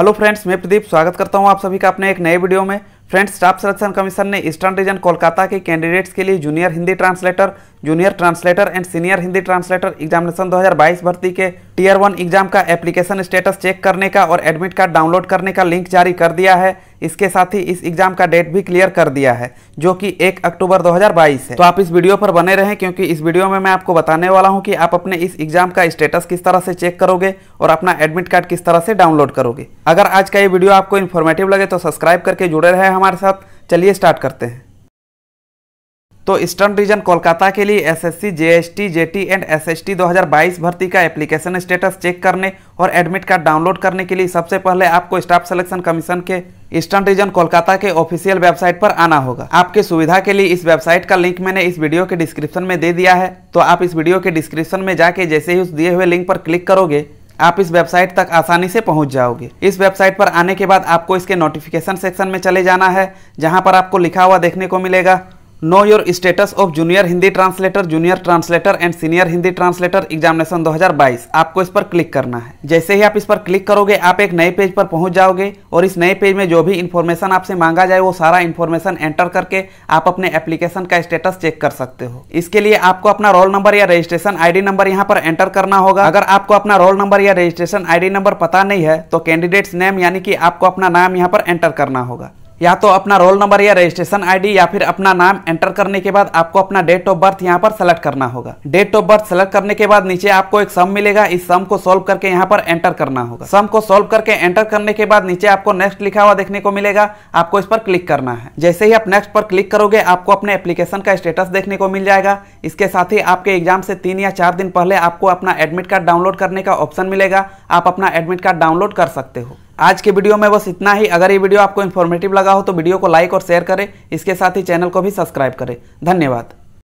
hello friends मैं प्रदीप स्वागत करता हूं आप सभी का अपने एक नए वीडियो में फ्रेंड्स स्टाफ सिलेक्शन कमीशन ने ईस्टर्न रीजन कोलकाता के कैंडिडेट्स के लिए junior Hindi translator junior translator and senior Hindi translator examination 2022 भर्ती के टीयर वन एग्जाम का एप्लीकेशन स्टेटस चेक करने का और एडमिट कार्ड डाउनलोड करने का लिंक जारी कर दिया है इसके साथ ही इस एग्जाम का डेट भी क्लियर कर दिया है जो कि 1 अक्टूबर 2022 है तो आप इस वीडियो पर बने रहें क्योंकि इस वीडियो में मैं आपको बताने वाला हूं कि आप अपने इस एग्जाम का स्टेटस किस तरह से चेक करोगे और अपना एडमिट कार्ड किस तरह से डाउनलोड करोगे अगर आज का ये वीडियो आपको इन्फॉर्मेटिव लगे तो सब्सक्राइब करके जुड़े रहे हमारे साथ चलिए स्टार्ट करते हैं तो ईस्टर्न रीजन कोलकाता के लिए SSC, JST, JT and SST 2022 भर्ती का एप्लीकेशन स्टेटस चेक करने और एडमिट कार्ड डाउनलोड करने के लिए सबसे पहले आपको स्टाफ सिलेक्शन कमीशन के ईस्टर्न रीजन कोलकाता के ऑफिशियल वेबसाइट पर आना होगा आपके सुविधा के लिए इस वेबसाइट का लिंक मैंने इस वीडियो के डिस्क्रिप्शन में दे दिया है तो आप इस वीडियो के डिस्क्रिप्शन में जाके जैसे ही उस दिए हुए लिंक पर क्लिक करोगे आप इस वेबसाइट तक आसानी से पहुंच जाओगे इस वेबसाइट पर आने के बाद आपको इसके नोटिफिकेशन सेक्शन में चले जाना है जहां पर आपको लिखा हुआ देखने को मिलेगा know your status of junior Hindi translator junior translator and senior Hindi translator examination 2022 आपको इस पर क्लिक करना है जैसे ही आप इस पर क्लिक करोगे आप एक नए पेज पर पहुंच जाओगे और इस नए पेज में जो भी इन्फॉर्मेशन आपसे मांगा जाए वो सारा इन्फॉर्मेशन एंटर करके आप अपने एप्लीकेशन का स्टेटस चेक कर सकते हो इसके लिए आपको अपना रोल नंबर या रजिस्ट्रेशन आई नंबर यहाँ पर एंटर करना होगा अगर आपको अपना रोल नंबर या रजिस्ट्रेशन आई नंबर पता नहीं है तो कैंडिडेट्स नेम यानी कि आपको अपना नाम यहाँ पर एंटर करना होगा या तो अपना रोल नंबर या रजिस्ट्रेशन आईडी या फिर अपना नाम एंटर करने के बाद आपको अपना डेट ऑफ बर्थ यहाँ पर सेलेक्ट करना होगा डेट ऑफ बर्थ सेलेक्ट करने के बाद नीचे आपको एक सम मिलेगा इस सम को सोल्व करके यहाँ पर एंटर करना होगा सम को सोल्व करके एंटर करने के बाद नीचे आपको नेक्स्ट लिखा हुआ देखने को मिलेगा आपको इस पर क्लिक करना है जैसे ही आप नेक्स्ट पर क्लिक करोगे आपको अपने एप्लीकेशन का स्टेटस देखने को मिल जाएगा इसके साथ ही आपके एग्जाम से तीन या चार दिन पहले आपको अपना एडमिट कार्ड डाउनलोड करने का ऑप्शन मिलेगा आप अपना एडमिट कार्ड डाउनलोड कर सकते हो आज के वीडियो में बस इतना ही अगर ये वीडियो आपको इन्फॉर्मेटिव लगा हो तो वीडियो को लाइक और शेयर करें इसके साथ ही चैनल को भी सब्सक्राइब करें धन्यवाद